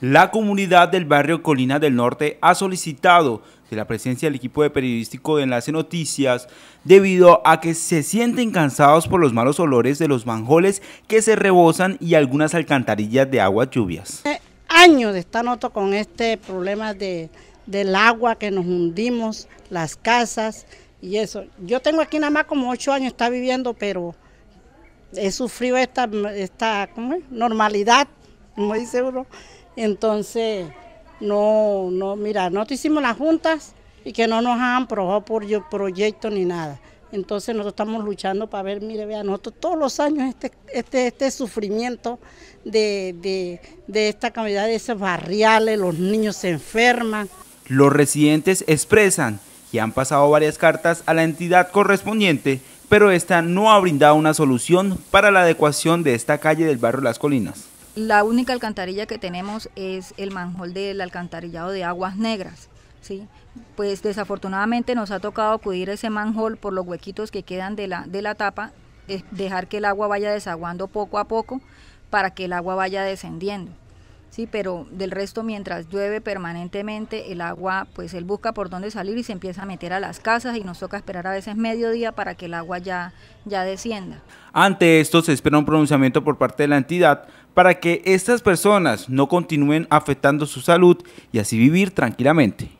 La comunidad del barrio Colina del Norte ha solicitado de la presencia del equipo de periodístico de Enlace Noticias debido a que se sienten cansados por los malos olores de los manjoles que se rebosan y algunas alcantarillas de aguas lluvias. Eh, años está noto con este problema de, del agua que nos hundimos, las casas y eso. Yo tengo aquí nada más como ocho años está viviendo, pero he sufrido esta, esta normalidad muy seguro. Entonces, no, no, mira, nosotros hicimos las juntas y que no nos han aprobado por proyecto ni nada. Entonces nosotros estamos luchando para ver, mire, vean, nosotros todos los años este, este, este sufrimiento de, esta cantidad de esos barriales, los niños se enferman. Los residentes expresan que han pasado varias cartas a la entidad correspondiente, pero esta no ha brindado una solución para la adecuación de esta calle del barrio Las Colinas. La única alcantarilla que tenemos es el manjol del alcantarillado de aguas negras. ¿sí? Pues desafortunadamente nos ha tocado acudir a ese manjol por los huequitos que quedan de la, de la tapa, eh, dejar que el agua vaya desaguando poco a poco para que el agua vaya descendiendo. Sí, pero del resto mientras llueve permanentemente el agua, pues él busca por dónde salir y se empieza a meter a las casas y nos toca esperar a veces mediodía para que el agua ya, ya descienda. Ante esto se espera un pronunciamiento por parte de la entidad para que estas personas no continúen afectando su salud y así vivir tranquilamente.